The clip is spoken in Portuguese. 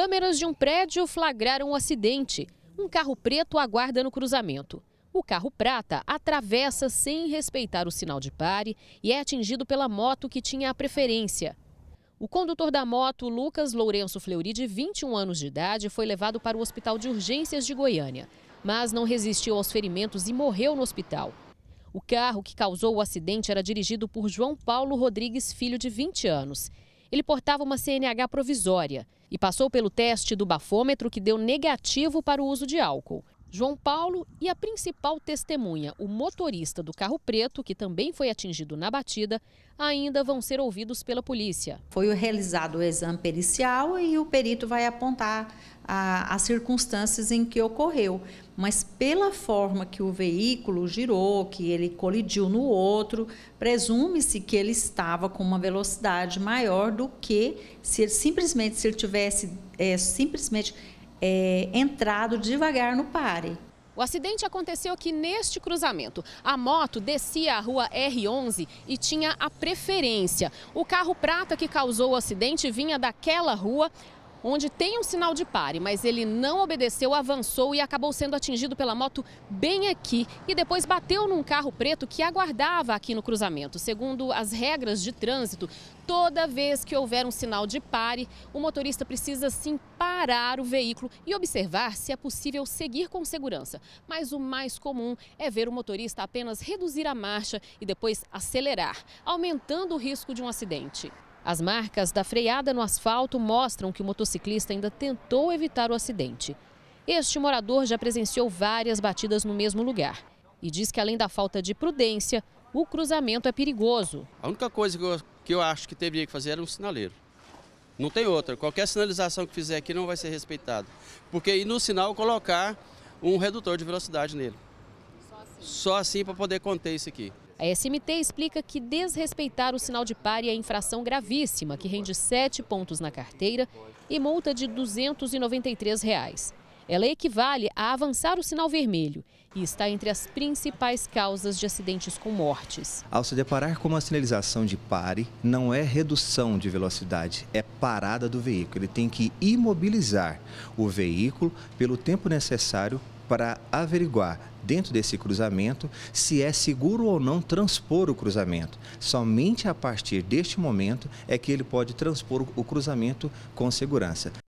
Câmeras de um prédio flagraram o um acidente. Um carro preto aguarda no cruzamento. O carro prata atravessa sem respeitar o sinal de pare e é atingido pela moto que tinha a preferência. O condutor da moto, Lucas Lourenço Fleury, de 21 anos de idade, foi levado para o Hospital de Urgências de Goiânia, mas não resistiu aos ferimentos e morreu no hospital. O carro que causou o acidente era dirigido por João Paulo Rodrigues Filho, de 20 anos ele portava uma CNH provisória e passou pelo teste do bafômetro que deu negativo para o uso de álcool. João Paulo e a principal testemunha, o motorista do carro preto, que também foi atingido na batida, ainda vão ser ouvidos pela polícia. Foi realizado o exame pericial e o perito vai apontar a, as circunstâncias em que ocorreu. Mas pela forma que o veículo girou, que ele colidiu no outro, presume-se que ele estava com uma velocidade maior do que se ele simplesmente se ele tivesse é, simplesmente é, entrado devagar no pare. O acidente aconteceu aqui neste cruzamento. A moto descia a rua R11 e tinha a preferência. O carro prata que causou o acidente vinha daquela rua onde tem um sinal de pare, mas ele não obedeceu, avançou e acabou sendo atingido pela moto bem aqui e depois bateu num carro preto que aguardava aqui no cruzamento. Segundo as regras de trânsito, toda vez que houver um sinal de pare, o motorista precisa sim parar o veículo e observar se é possível seguir com segurança. Mas o mais comum é ver o motorista apenas reduzir a marcha e depois acelerar, aumentando o risco de um acidente. As marcas da freada no asfalto mostram que o motociclista ainda tentou evitar o acidente. Este morador já presenciou várias batidas no mesmo lugar e diz que, além da falta de prudência, o cruzamento é perigoso. A única coisa que eu, que eu acho que teria que fazer era um sinaleiro. Não tem outra. Qualquer sinalização que fizer aqui não vai ser respeitada. Porque ir no sinal colocar um redutor de velocidade nele. Só assim, Só assim para poder conter isso aqui. A SMT explica que desrespeitar o sinal de pare é infração gravíssima, que rende 7 pontos na carteira e multa de R$ 293. Reais. Ela equivale a avançar o sinal vermelho e está entre as principais causas de acidentes com mortes. Ao se deparar com uma sinalização de pare, não é redução de velocidade, é parada do veículo. Ele tem que imobilizar o veículo pelo tempo necessário para averiguar dentro desse cruzamento se é seguro ou não transpor o cruzamento. Somente a partir deste momento é que ele pode transpor o cruzamento com segurança.